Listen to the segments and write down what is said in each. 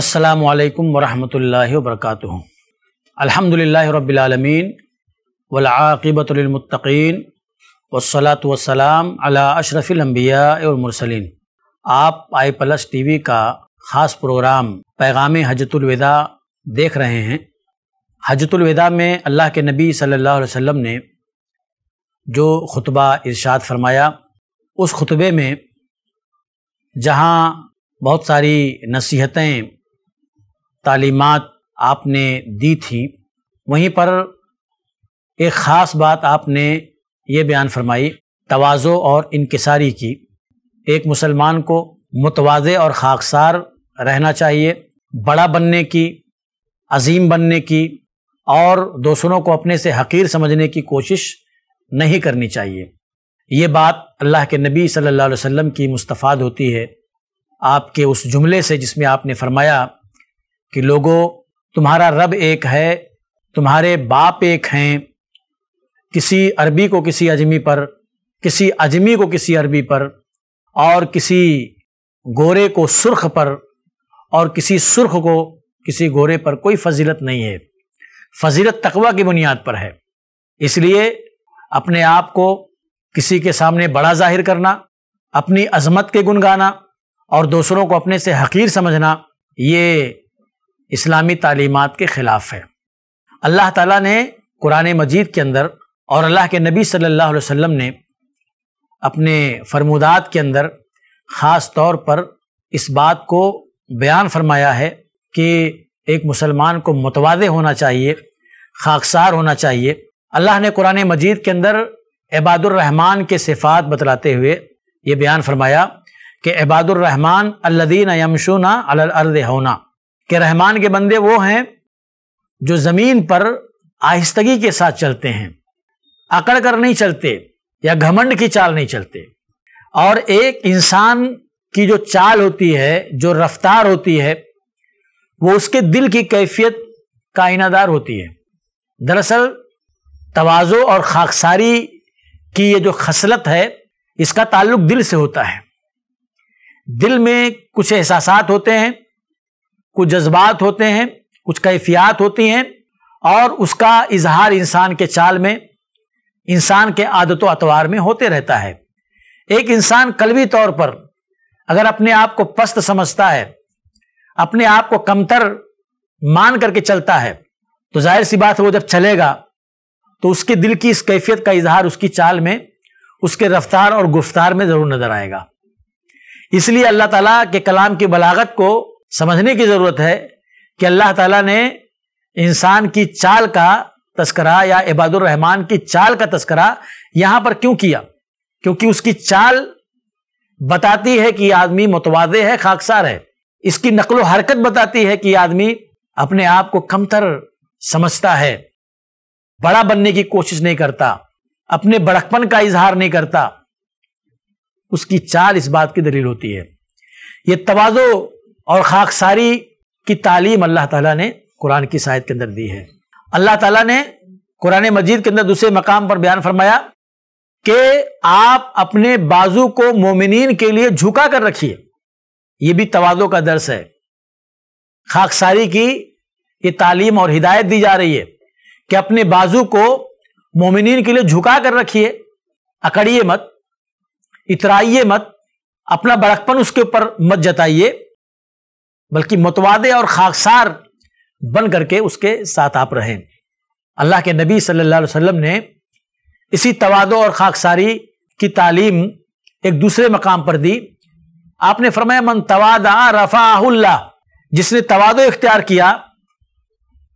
अस्सलाम वालेकुम वरहमतुल्लाहि वबरकातुहु अल्हम्दुलिल्लाहि रब्बिल आलमीन वल आक़िबतु लिल मुत्तक़ीन वस्सलातु वस्सलाम अला अशरफिल अंबिया और मुरसलीन आप आई प्लस टीवी का ख़ास प्रोग्राम पैगाम हजतुलविदा देख रहे हैं हजतुलविदा में अल्लाह के नबी सल्लल्लाहु अलैहि वसल्लम ने जो खुतबा इरशाद फरमाया उस खुतबे में जहाँ बहुत सारी नसीहतें तालीमत आपने दी थी वहीं पर एक ख़ास बात आपने ये बयान फरमाई तोज़ो और इनकसारी की एक मुसलमान को मुतवाज़ और ख़ाकसार रहना चाहिए बड़ा बनने की अजीम बनने की और दूसरों को अपने से हकीर समझने की कोशिश नहीं करनी चाहिए ये बात अल्लाह के नबी सल्लल्लाहु अलैहि वसल्लम की मुस्तफ़ाद होती है आपके उस जुमले से जिसमें आपने फरमाया कि लोगों तुम्हारा रब एक है तुम्हारे बाप एक हैं किसी अरबी को किसी अजमी पर किसी अजमी को किसी अरबी पर और किसी गोरे को सुर्ख पर और किसी सुर्ख को किसी गोरे पर कोई फजीलत नहीं है फजीलत तकवा की बुनियाद पर है इसलिए अपने आप को किसी के सामने बड़ा जाहिर करना अपनी अजमत के गुण गाना और दूसरों को अपने से हकीर समझना ये इस्लामी तालीमत के ख़िलाफ़ है अल्लाह ताला ने कुरान मजीद के अंदर और अल्लाह के नबी सल्लल्लाहु अलैहि वसल्लम ने अपने फरमुदात के अंदर ख़ास तौर पर इस बात को बयान फरमाया है कि एक मुसलमान को मुतवाज़ होना चाहिए खाकसार होना चाहिए अल्लाह ने कुरान मजीद के अंदर इबादुररहमान के सिफ़ात बतलाते हुए ये बयान फरमाया कि इबादुररहमान अल्लदीन यमशूना अलर्द होना के रहमान के बंदे वो हैं जो ज़मीन पर आहिस्तगी के साथ चलते हैं अकड़ कर नहीं चलते या घमंड की चाल नहीं चलते और एक इंसान की जो चाल होती है जो रफ्तार होती है वो उसके दिल की कैफियत कायनादार होती है दरअसल तवाज़ो और खाकसारी की ये जो खसलत है इसका ताल्लुक दिल से होता है दिल में कुछ एहसास होते हैं कुछ जज्बात होते हैं कुछ कैफियात होती हैं और उसका इजहार इंसान के चाल में इंसान के आदत अतवार में होते रहता है एक इंसान कलवी तौर पर अगर अपने आप को पस्त समझता है अपने आप को कमतर मान करके चलता है तो जाहिर सी बात है वो जब चलेगा तो उसके दिल की इस कैफियत का इजहार उसकी चाल में उसके रफ्तार और गुफ्तार में जरूर नजर आएगा इसलिए अल्लाह ताला के कलाम की बलागत को समझने की ज़रूरत है कि अल्लाह ताला ने इंसान की चाल का तस्करा या इबादुररहमान की चाल का तस्करा यहां पर क्यों किया क्योंकि उसकी चाल बताती है कि आदमी मतवाजे है खाकसार है इसकी नकलो हरकत बताती है कि आदमी अपने आप को कमतर समझता है बड़ा बनने की कोशिश नहीं करता अपने बड़कपन का इजहार नहीं करता उसकी चाल इस बात की दलील होती है यह तवाज़ो और खाकसारी की तालीम अल्लाह ताला ने कुरान की शायद के अंदर दी है अल्लाह ताला ने कुरान मजीद के अंदर दूसरे मकाम पर बयान फरमाया कि आप अपने बाजू को मोमिन के लिए झुका कर रखिए ये भी तवादो का दर्स है खाकसारी की ये तालीम और हिदायत दी जा रही है कि अपने बाजू को मोमिन के लिए झुका कर रखिए अकड़िए मत इतराइए मत अपना बड़कपन उसके ऊपर मत जताइए बल्कि मतवादे और खाकसार बन करके उसके साथ आप रहें अल्लाह के नबी सल्लल्लाहु अलैहि वसल्लम ने इसी तवादो और खाकसारी की तालीम एक दूसरे मकाम पर दी आपने फरमाया मन तवादा रफाहुल्ला जिसने तवादो इख्तियार किया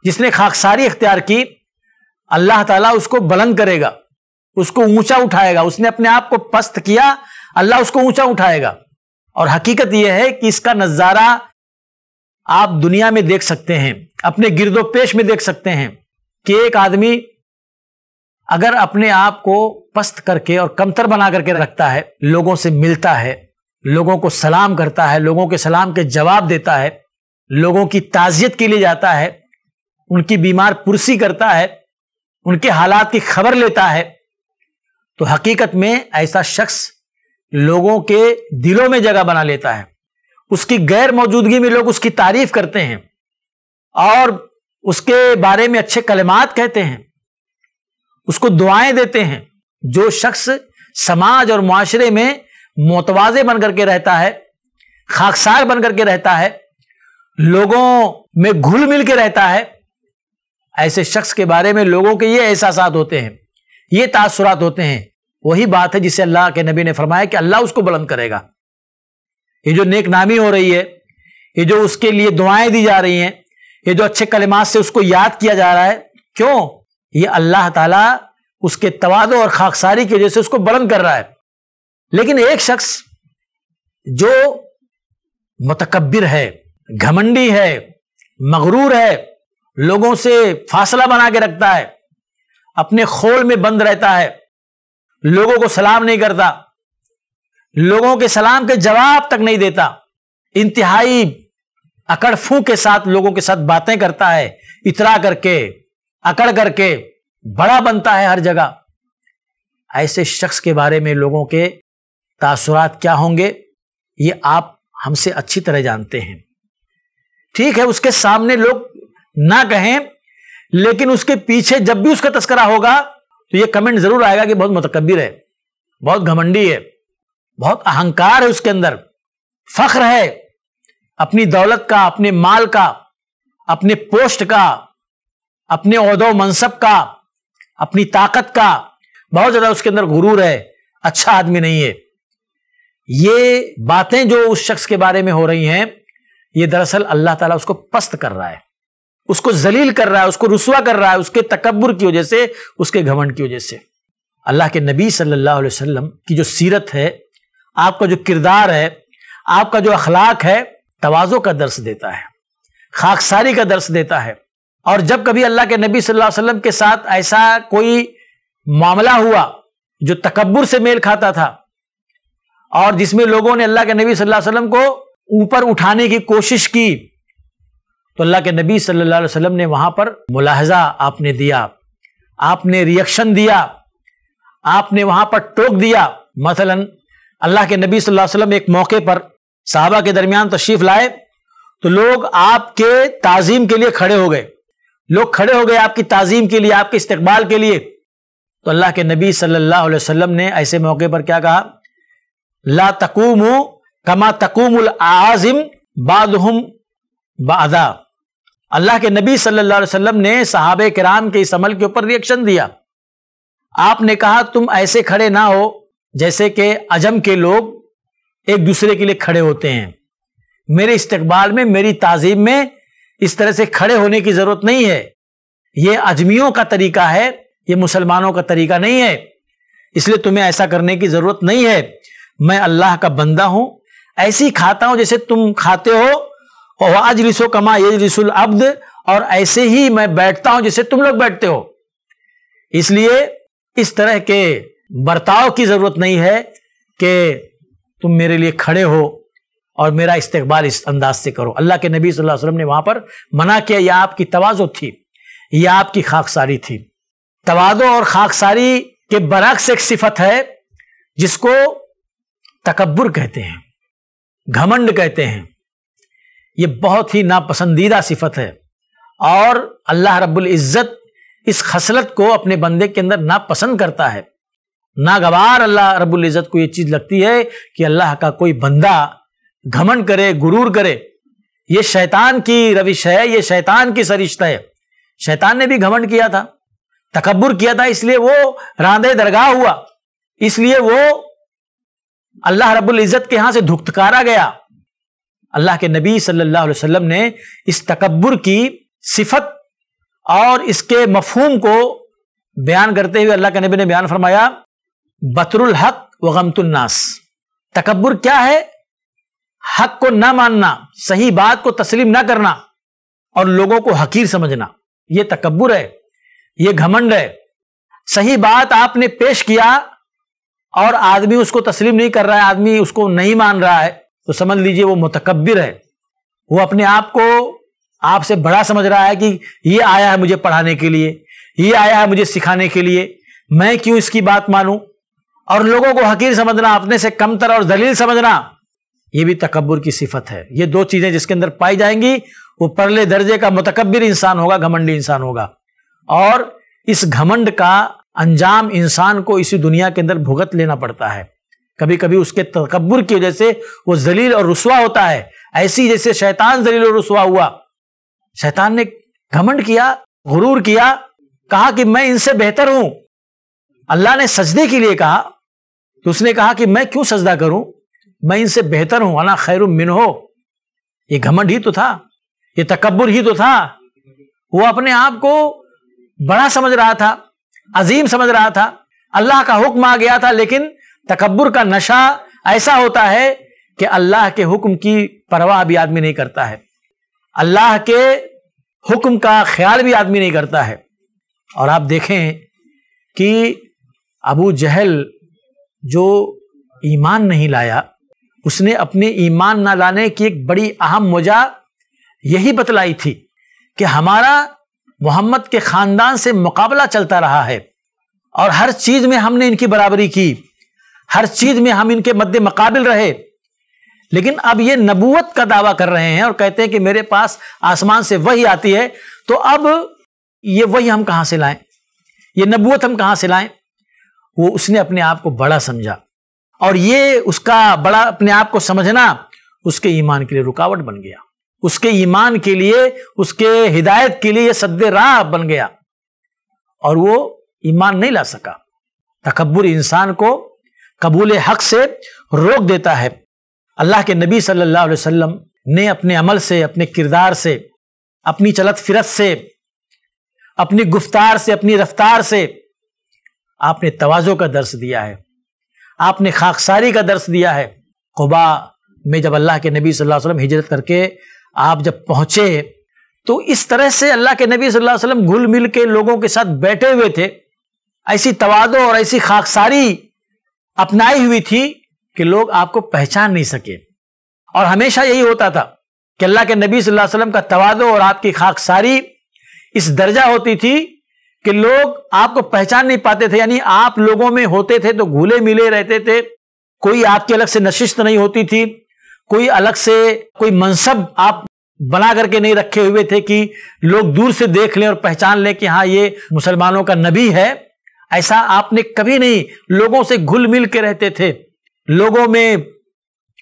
जिसने खाकसारी इख्तियार की अल्लाह ताला उसको बुलंद करेगा उसको ऊंचा उठाएगा उसने अपने आप को पस्त किया अल्लाह उसको ऊंचा उठाएगा और हकीकत यह है कि इसका नज़ारा आप दुनिया में देख सकते हैं अपने गिरदोपेश में देख सकते हैं कि एक आदमी अगर अपने आप को पस्त करके और कमतर बना करके रखता है लोगों से मिलता है लोगों को सलाम करता है लोगों के सलाम के जवाब देता है लोगों की ताजियत के लिए जाता है उनकी बीमार पुरसी करता है उनके हालात की खबर लेता है तो हकीकत में ऐसा शख्स लोगों के दिलों में जगह बना लेता है उसकी गैर मौजूदगी में लोग उसकी तारीफ करते हैं और उसके बारे में अच्छे कलमात कहते हैं उसको दुआएं देते हैं जो शख्स समाज और माशरे में मोतवाजे बनकर के रहता है खाकसार बन करके रहता है लोगों में घुल मिल के रहता है ऐसे शख्स के बारे में लोगों के ये एहसास होते हैं ये तासुरात होते हैं वही बात है जिसे अल्लाह के नबी ने फरमाया कि अल्लाह उसको बुलंद करेगा ये जो नेक नामी हो रही है ये जो उसके लिए दुआएं दी जा रही हैं ये जो अच्छे कलिमात से उसको याद किया जा रहा है क्यों ये अल्लाह ताला उसके तवादो और खाकसारी की वजह से उसको बुलंद कर रहा है लेकिन एक शख्स जो मतकबिर है घमंडी है मगरूर है लोगों से फासला बना के रखता है अपने खोल में बंद रहता है लोगों को सलाम नहीं करता लोगों के सलाम के जवाब तक नहीं देता इंतहाई अकड़फू के साथ लोगों के साथ बातें करता है इतरा करके अकड़ करके बड़ा बनता है हर जगह ऐसे शख्स के बारे में लोगों के तासुरात क्या होंगे ये आप हमसे अच्छी तरह जानते हैं ठीक है उसके सामने लोग ना कहें लेकिन उसके पीछे जब भी उसका तस्करा होगा तो ये कमेंट जरूर आएगा कि बहुत मतकबिर है बहुत घमंडी है बहुत अहंकार है उसके अंदर फख्र है अपनी दौलत का अपने माल का अपने पोस्ट का अपने उदो मनसब का अपनी ताकत का बहुत ज्यादा उसके अंदर गुरूर है अच्छा आदमी नहीं है ये बातें जो उस शख्स के बारे में हो रही हैं ये दरअसल अल्लाह ताला उसको पस्त कर रहा है उसको जलील कर रहा है उसको रुसवा कर रहा है उसके तकबर की वजह से उसके घमंड की वजह से अल्लाह के नबी सल्लल्लाहु अलैहि वसल्लम की जो सीरत है आपका जो किरदार है आपका जो अखलाक है तोज़ो का दर्श देता है खाकसारी का दर्श देता है और जब कभी अल्लाह के नबी सल्लल्लाहु अलैहि वसल्लम के साथ ऐसा कोई मामला हुआ जो तकबर से मेल खाता था और जिसमें लोगों ने अल्लाह के नबी सल्लल्लाहु अलैहि वसल्लम को ऊपर उठाने की कोशिश की तो अल्लाह के नबी सल्लल्लाहु अलैहि वसल्लम ने वहां पर मुलाहजा आपने दिया आपने रिएक्शन दिया आपने वहां पर टोक दिया मसलन अल्लाह के नबी सल्लल्लाहु अलैहि वसल्लम एक मौके पर साहबा के दरमियान तशरीफ लाए तो लोग आपके ताजीम के लिए खड़े हो गए लोग खड़े हो गए आपकी ताजीम के लिए आपके इस्तकबाल के लिए तो अल्लाह के नबी सल्लल्लाहु अलैहि वसल्लम ने ऐसे मौके पर क्या कहा ला तकूमु कमा तकूमुल आजिम बादहुम बादा अल्लाह के नबी सल्लल्लाहु अलैहि वसल्लम ने सहाब कराम के इस अमल के ऊपर रिएक्शन दिया आपने कहा तुम ऐसे खड़े ना हो जैसे कि अजम के लोग एक दूसरे के लिए खड़े होते हैं मेरे इस्तकबाल में मेरी तहजीब में इस तरह से खड़े होने की ज़रूरत नहीं है ये अजमियों का तरीका है ये मुसलमानों का तरीका नहीं है इसलिए तुम्हें ऐसा करने की ज़रूरत नहीं है मैं अल्लाह का बंदा हूं ऐसी खाता हूं जैसे तुम खाते हो आज रिसो कमा ये रिसुल अब्द और ऐसे ही मैं बैठता हूं जैसे तुम लोग बैठते हो इसलिए इस तरह के बर्ताव की जरूरत नहीं है कि तुम मेरे लिए खड़े हो और मेरा इस्तेबाल इस अंदाज से करो अल्लाह के नबी सल्लल्लाहु अलैहि वसल्लम ने वहां पर मना किया यह आपकी तवाज़ो थी यह आपकी खाकसारी थी तवाज़ो और खाकसारी के बरक्स एक सिफत है जिसको तकबर कहते हैं घमंड कहते हैं ये बहुत ही नापसंदीदा सिफत है और अल्लाह रब्बुल इज़्ज़त इस खसलत को अपने बंदे के अंदर नापसंद करता है नागवार अल्लाह रब्बुल इज़्ज़त को ये चीज़ लगती है कि अल्लाह का कोई बंदा घमंड करे गुरूर करे ये शैतान की रविश है ये शैतान की सरिश्ता है शैतान ने भी घमंड किया था तकबर किया था इसलिए वो रांधे दरगाह हुआ इसलिए वो अल्लाह रब्बुल इज़्ज़त के यहां से धुखकारा गया अल्लाह के नबी सल्लल्लाहु अलैहि वसल्लम ने इस तकबर की सिफत और इसके मफहूम को बयान करते हुए अल्लाह के नबी ने बयान फरमाया बतरुल हक व गमतुलनास तकबर क्या है हक को ना मानना सही बात को तस्लीम ना करना और लोगों को हकीर समझना यह तकबर है यह घमंड है सही बात आपने पेश किया और आदमी उसको तस्लीम नहीं कर रहा है आदमी उसको नहीं मान रहा है तो समझ लीजिए वो मुतकबिर है वो अपने आप को आपसे बड़ा समझ रहा है कि ये आया है मुझे पढ़ाने के लिए ये आया है मुझे सिखाने के लिए मैं क्यों इसकी बात मानूं और लोगों को हकीर समझना अपने से कमतर और दलील समझना ये भी तकबर की सिफत है ये दो चीज़ें जिसके अंदर पाई जाएंगी वो परले दर्जे का मुतकबिर इंसान होगा घमंडी इंसान होगा और इस घमंड का अंजाम इंसान को इसी दुनिया के अंदर भुगत लेना पड़ता है कभी कभी उसके तकबर की वजह से वो जलील और रसुआ होता है ऐसी जैसे शैतान जलील और रसुआ हुआ शैतान ने घमंड किया गुरूर किया कहा कि मैं इनसे बेहतर हूं अल्लाह ने सजदे के लिए कहा तो उसने कहा कि मैं क्यों सजदा करूं मैं इनसे बेहतर हूं अना खैर मिन हो ये घमंड ही तो था ये तकबर ही तो था वो अपने आप को बड़ा समझ रहा था अजीम समझ रहा था अल्लाह का हुक्म आ गया था लेकिन तकबर का नशा ऐसा होता है कि अल्लाह के हुक्म की परवाह भी आदमी नहीं करता है अल्लाह के हुक्म का ख्याल भी आदमी नहीं करता है और आप देखें कि अबू जहल जो ईमान नहीं लाया उसने अपने ईमान ना लाने की एक बड़ी अहम वजह यही बतलाई थी कि हमारा मोहम्मद के ख़ानदान से मुकाबला चलता रहा है और हर चीज़ में हमने इनकी बराबरी की हर चीज़ में हम इनके मद्दे मकाबिल रहे लेकिन अब ये नबूवत का दावा कर रहे हैं और कहते हैं कि मेरे पास आसमान से वही आती है तो अब ये वही हम कहाँ से लाएं ये नबूवत हम कहाँ से लाएं वो उसने अपने आप को बड़ा समझा और ये उसका बड़ा अपने आप को समझना उसके ईमान के लिए रुकावट बन गया उसके ईमान के लिए उसके हिदायत के लिए सद राह बन गया और वो ईमान नहीं ला सका तकबर इंसान को कबूल हक से रोक देता है अल्लाह के नबी सल्लल्लाहु अलैहि वसल्लम ने अपने अमल से अपने किरदार से अपनी चलत फिरत से अपनी गुफ्तार से अपनी रफ्तार से आपने तोज़ो का दर्श दिया है आपने खाकसारी का दर्स दिया है कुबा में जब अल्लाह के नबी सल्लल्लाहु अलैहि वसल्लम हिजरत करके आप जब पहुंचे तो इस तरह से अल्लाह के नबी सल्लल्लाहु अलैहि वसल्लम घुल मिल के लोगों के साथ बैठे हुए थे ऐसी तवादो और ऐसी खाकसारी अपनाई हुई थी कि लोग आपको पहचान नहीं सके और हमेशा यही होता था कि अल्लाह के नबी सल्लल्लाहु अलैहि वसल्लम का तवादो और आपकी खाकसारी इस दर्जा होती थी कि लोग आपको पहचान नहीं पाते थे यानी आप लोगों में होते थे तो घुले मिले रहते थे कोई आपकी अलग से नशिस्त नहीं होती थी कोई अलग से कोई मनसब आप बना करके नहीं रखे हुए थे कि लोग दूर से देख लें और पहचान लें कि हाँ ये मुसलमानों का नबी है ऐसा आपने कभी नहीं लोगों से घुल मिल के रहते थे लोगों में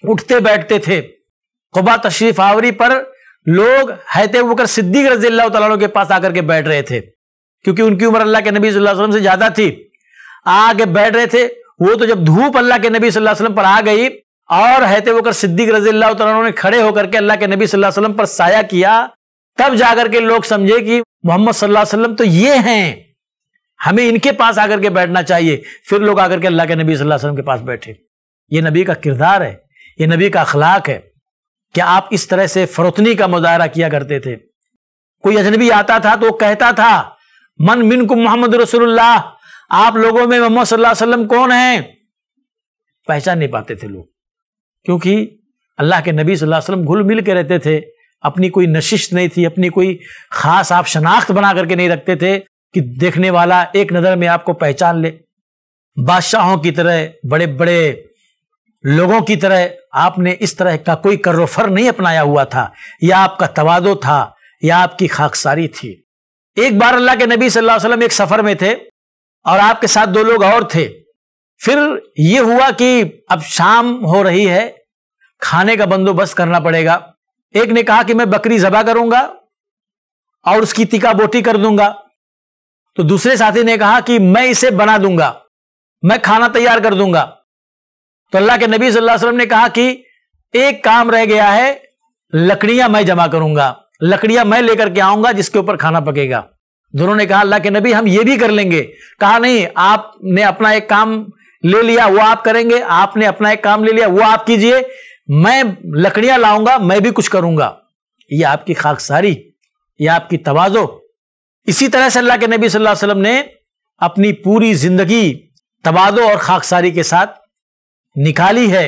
उठते बैठते थे कुबा तशरीफ आवरी पर लोग हैते बकर सिद्दीक रजील्ला के पास आकर के बैठ रहे थे क्योंकि उनकी उम्र अल्लाह के नबी वसल्लम से ज़्यादा थी आगे बैठ रहे थे वो तो जब धूप अल्लाह के नबी वसल्लम पर आ गई और हैते बकर सिद्दीक रजी अल्लाह ने खड़े होकर के अल्लाह के नबी वसल्लम पर साया किया तब जाकर के लोग समझे कि मोहम्मद वसल्लम तो ये हैं हमें इनके पास आकर के बैठना चाहिए फिर लोग आकर के अल्लाह के नबी वसल्लम के पास बैठे ये नबी का किरदार है ये नबी का अखलाक है क्या आप इस तरह से फरोतनी का मुजाहरा किया करते थे कोई अजनबी आता था तो कहता था मन मिन को मोहम्मद रसुल्ला आप लोगों में मोहम्मद वसल्लम कौन है पहचान नहीं पाते थे लोग क्योंकि अल्लाह के नबी सल्लल्लाहु अलैहि वसल्लम घुल मिल के रहते थे अपनी कोई नशिश नहीं थी अपनी कोई खास आप शनाख्त बना करके नहीं रखते थे कि देखने वाला एक नज़र में आपको पहचान ले बादशाहों की तरह बड़े बड़े लोगों की तरह आपने इस तरह का कोई करोफर नहीं अपनाया हुआ था या आपका तवादो था या आपकी खाकसारी थी एक बार अल्लाह के नबी सल्लल्लाहु अलैहि वसल्लम एक सफ़र में थे और आपके साथ दो लोग और थे फिर ये हुआ कि अब शाम हो रही है खाने का बंदोबस्त करना पड़ेगा एक ने कहा कि मैं बकरी जबा करूंगा और उसकी तिका बोटी कर दूंगा तो दूसरे साथी ने कहा कि मैं इसे बना दूंगा मैं खाना तैयार कर दूंगा तो अल्लाह के नबी सल्लल्लाहु अलैहि वसल्लम ने कहा कि एक काम रह गया है लकड़ियां मैं जमा करूंगा लकड़ियां मैं लेकर के आऊंगा जिसके ऊपर खाना पकेगा दोनों ने कहा अल्लाह के नबी हम ये भी कर लेंगे कहा नहीं आपने अपना एक काम ले लिया वो आप करेंगे आपने अपना एक काम ले लिया वो आप कीजिए मैं लकड़ियां लाऊंगा मैं भी कुछ करूंगा ये आपकी खाकसारी ये आपकी तवाजो इसी तरह से अल्लाह के नबी सल्लल्लाहु अलैहि वसल्लम ने अपनी पूरी जिंदगी तवाजो और खाकसारी के साथ निकाली है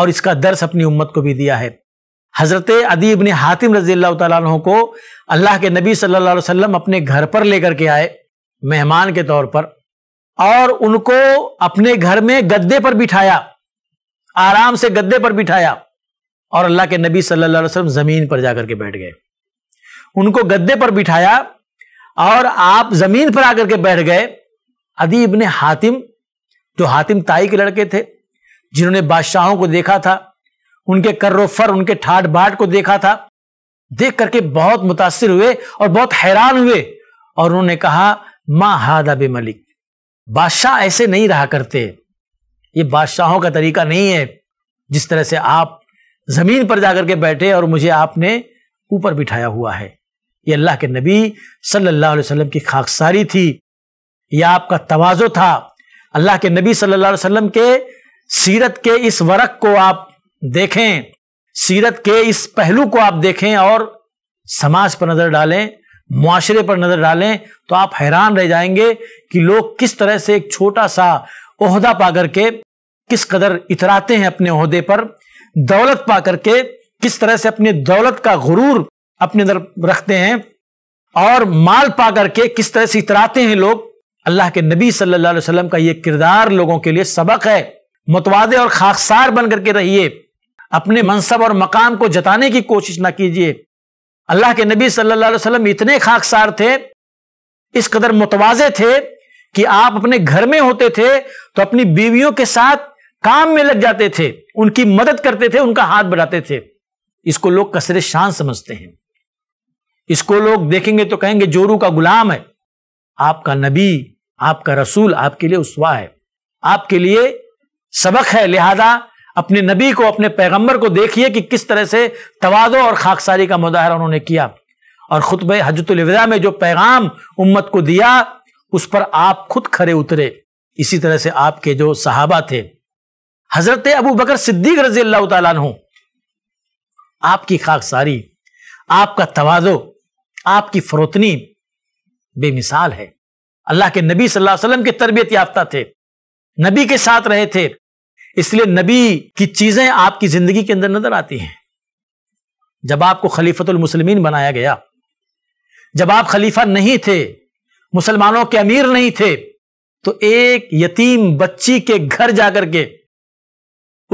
और इसका दर्श अपनी उम्मत को भी दिया है हज़रत अदीब ने हातिम रजी अल्लाह को अल्लाह के नबी सल्लल्लाहु अलैहि वसल्लम अपने घर पर लेकर के आए मेहमान के तौर पर और उनको अपने घर में गद्दे पर बिठाया आराम से गद्दे पर बिठाया और अल्लाह के नबी सल्लल्लाहु अलैहि वसल्लम जमीन पर जाकर के बैठ गए उनको गद्दे पर बिठाया और आप जमीन पर आकर के बैठ गए अदी ने हातिम जो हातिम ताई के लड़के थे जिन्होंने बादशाहों को देखा था उनके कर्रोफर उनके ठाट बाट को देखा था देख करके बहुत मुतासर हुए और बहुत हैरान हुए और उन्होंने कहा माँ हादा बे मलिक बादशाह ऐसे नहीं रहा करते ये बादशाहों का तरीका नहीं है जिस तरह से आप जमीन पर जाकर के बैठे और मुझे आपने ऊपर बिठाया हुआ है ये अल्लाह के नबी सल्लल्लाहु अलैहि वसल्लम की खाकसारी थी यह आपका तवाजो था अल्लाह के नबी सल्लल्लाहु अलैहि वसल्लम के सीरत के इस वरक को आप देखें सीरत के इस पहलू को आप देखें और समाज पर नजर डालें माशरे पर नजर डालें तो आप हैरान रह जाएंगे कि लोग किस तरह से एक छोटा सा ओहदा पा करके किस कदर इतराते हैं अपने ओहदे पर दौलत पा करके किस तरह से अपने दौलत का गुरूर अपने अंदर रखते हैं और माल पा करके किस तरह से इतराते हैं लोग अल्लाह के नबी सल्लल्लाहु अलैहि वसल्लम का ये किरदार लोगों के लिए सबक है मतवादे और खाकसार बन करके रहिए अपने मनसब और मकाम को जताने की कोशिश ना कीजिए अल्लाह के नबी सल्लल्लाहु अलैहि वसल्लम इतने खाकसार थे इस कदर मुतवाजे थे कि आप अपने घर में होते थे तो अपनी बीवियों के साथ काम में लग जाते थे उनकी मदद करते थे उनका हाथ बढ़ाते थे इसको लोग कसरे शान समझते हैं इसको लोग देखेंगे तो कहेंगे जोरू का गुलाम है आपका नबी आपका रसूल आपके लिए उसवा है आपके लिए सबक है लिहाजा अपने नबी को अपने पैगंबर को देखिए कि किस तरह से तवादो और खाकसारी का मुजाहरा उन्होंने किया और खुतब हजतुलविदा में जो पैगाम उम्मत को दिया उस पर आप खुद खड़े उतरे इसी तरह से आपके जो सहाबा थे हजरत अबू बकर सिद्दीक रजी अल्लाह तु आपकी खाकसारी आपका तोजो आपकी फरोतनी बेमिसाल है अल्लाह के नबी सल्लल्लाहु अलैहि वसल्लम के तरबियत याफ्ता थे नबी के साथ रहे थे इसलिए नबी की चीजें आपकी जिंदगी के अंदर नजर आती हैं जब आपको खलीफतुल मुसलमीन बनाया गया जब आप खलीफा नहीं थे मुसलमानों के अमीर नहीं थे तो एक यतीम बच्ची के घर जाकर के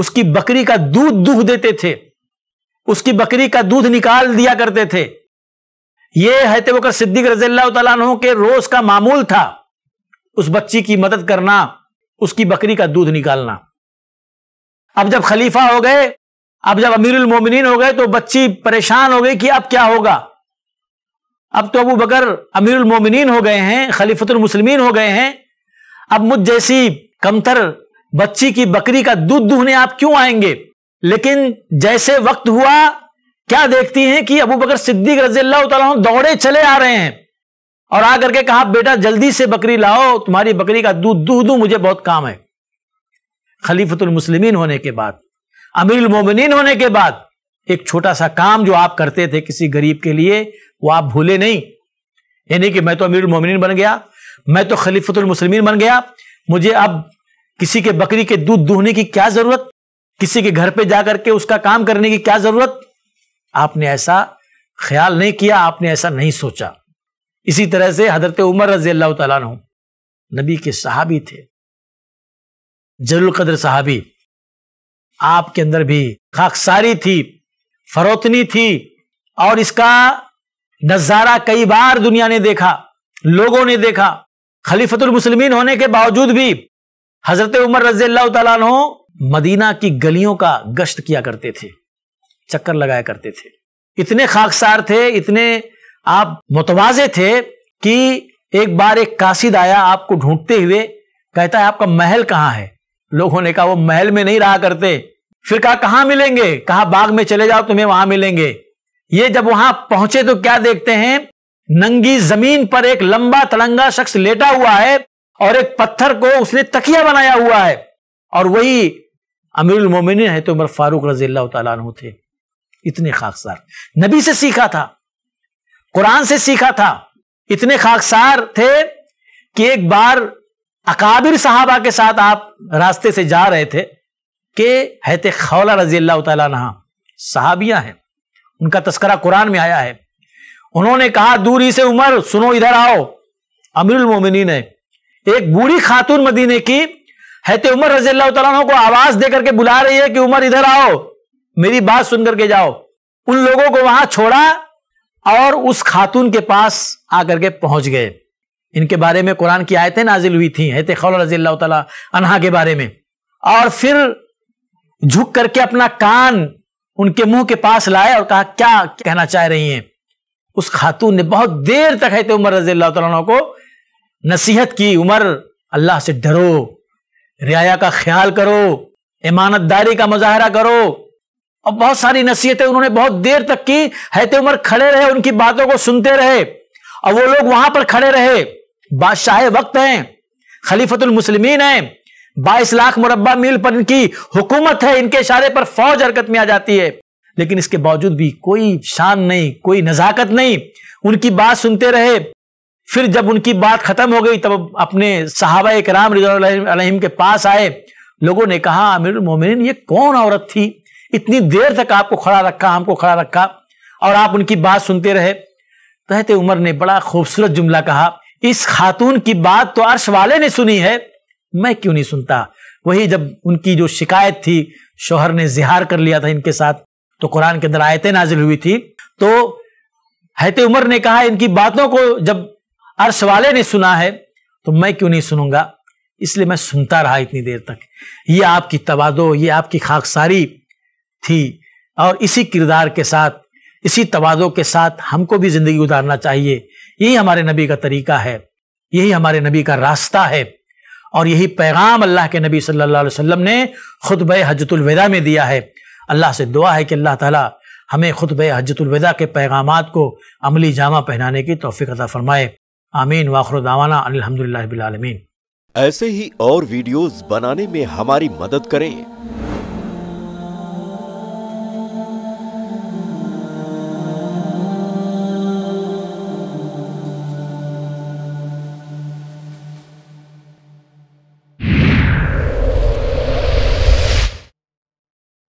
उसकी बकरी का दूध दूह देते थे उसकी बकरी का दूध निकाल दिया करते थे ये तो वकर सिद्दीक रजील्ला तु के रोज का मामूल था उस बच्ची की मदद करना उसकी बकरी का दूध निकालना अब जब खलीफा हो गए अब जब अमीर उलमोमिन हो गए तो बच्ची परेशान हो गई कि अब क्या होगा अब तो अबू बकर अमीर उलमोमिन हो गए हैं खलीफतुल हो गए हैं अब मुझ जैसी कमतर बच्ची की बकरी का दूध दूहने आप क्यों आएंगे लेकिन जैसे वक्त हुआ क्या देखती हैं कि अबू बकर सिद्दीक रजील्ला दौड़े चले आ रहे हैं और आकर के कहा बेटा जल्दी से बकरी लाओ तुम्हारी बकरी का दूध दूह दू मुझे बहुत काम है खलीफतुलमसलिमिन होने के बाद अमीरमिन होने के बाद एक छोटा सा काम जो आप करते थे किसी गरीब के लिए वो आप भूले नहीं यानी कि मैं तो अमीर मोमिन बन गया मैं तो खलीफतुलमसलिमिन बन गया मुझे अब किसी के बकरी के दूध दूहने की क्या जरूरत किसी के घर पे जाकर के उसका काम करने की क्या जरूरत आपने ऐसा ख्याल नहीं किया आपने ऐसा नहीं सोचा इसी तरह से हजरत उमर रजी अल्लाह तु नबी के सहाबी थे जरूल कदर साहबी आपके अंदर भी खाकसारी थी फरोतनी थी और इसका नज़ारा कई बार दुनिया ने देखा लोगों ने देखा खलीफतुल मुसलमीन होने के बावजूद भी हजरत उमर रजील्ला तु मदीना की गलियों का गश्त किया करते थे चक्कर लगाया करते थे इतने खाकसार थे इतने आप मुतवाजे थे कि एक बार एक कासिद आया आपको ढूंढते हुए कहता है आपका महल कहाँ है लोगों ने कहा वो महल में नहीं रहा करते फिर कहा कहाँ मिलेंगे कहा बाग में चले जाओ तुम्हें वहां मिलेंगे ये जब वहां पहुंचे तो क्या देखते हैं नंगी जमीन पर एक लंबा तलंगा शख्स लेटा हुआ है और एक पत्थर को उसने तकिया बनाया हुआ है और वही अमीरुल मोमिन है तो उमर फारूक रजील थे इतने खाकसार नबी से सीखा था कुरान से सीखा था इतने खाकसार थे कि एक बार अकाबिर साहबा के साथ आप रास्ते से जा रहे थे कि हैत खौला रजी अल्लाह तहा साहबिया हैं उनका तस्करा कुरान में आया है उन्होंने कहा दूरी से उमर सुनो इधर आओ अमीरुल मोमिनीन है एक बूढ़ी खातून मदीने की हैत उमर रजी अल्लाह तला को आवाज देकर के बुला रही है कि उमर इधर आओ मेरी बात सुन करके जाओ उन लोगों को वहां छोड़ा और उस खातून के पास आकर के पहुंच गए इनके बारे में कुरान की आयतें नाजिल हुई थी हैत खौल रजी तहा के बारे में और फिर झुक करके अपना कान उनके मुंह के पास लाए और कहा क्या कहना चाह रही हैं उस खातून ने बहुत देर तक हैत उमर रजी तला को नसीहत की उमर अल्लाह से डरो रियाया का ख्याल करो ईमानतदारी का मुजाहरा करो और बहुत सारी नसीहतें उन्होंने बहुत देर तक की हैत उमर खड़े रहे उनकी बातों को सुनते रहे अब वो लोग वहां पर खड़े रहे बादशाह वक्त हैं खलीफतुल मुस्लिमीन हैं बाईस लाख मुरबा मील पर इनकी हुकूमत है इनके इशारे पर फौज हरकत में आ जाती है लेकिन इसके बावजूद भी कोई शान नहीं कोई नजाकत नहीं उनकी बात सुनते रहे फिर जब उनकी बात खत्म हो गई तब अपने सहाबा राम रजीम के पास आए लोगों ने कहा आमिर मोमिन ये कौन औरत थी इतनी देर तक आपको खड़ा रखा हमको खड़ा रखा और आप उनकी बात सुनते रहे तहत उमर ने बड़ा खूबसूरत जुमला कहा इस खातून की बात तो अर्श वाले ने सुनी है मैं क्यों नहीं सुनता वही जब उनकी जो शिकायत थी शोहर ने जिहार कर लिया था इनके साथ तो कुरान के अंदर आयतें नाजिल हुई थी तो हैत उमर ने कहा इनकी बातों को जब अर्श वाले ने सुना है तो मैं क्यों नहीं सुनूंगा इसलिए मैं सुनता रहा इतनी देर तक ये आपकी तबादो ये आपकी खाकसारी थी और इसी किरदार के साथ इसी तवाज़ो के साथ हमको भी ज़िंदगी उतारना चाहिए यही हमारे नबी का तरीका है यही हमारे नबी का रास्ता है और यही पैगाम अल्लाह के नबी सल्लल्लाहु अलैहि वसल्लम ने खुतब हजतुलविदा में दिया है अल्लाह से दुआ है कि अल्लाह ताला हमें खुतब हजतुलविदा के पैगाम को अमली जामा पहनाने की तोफ़ी अदा फ़रमाए आमीन वाखर दावाना बिलमीन ऐसे ही और वीडियोज़ बनाने में हमारी मदद करें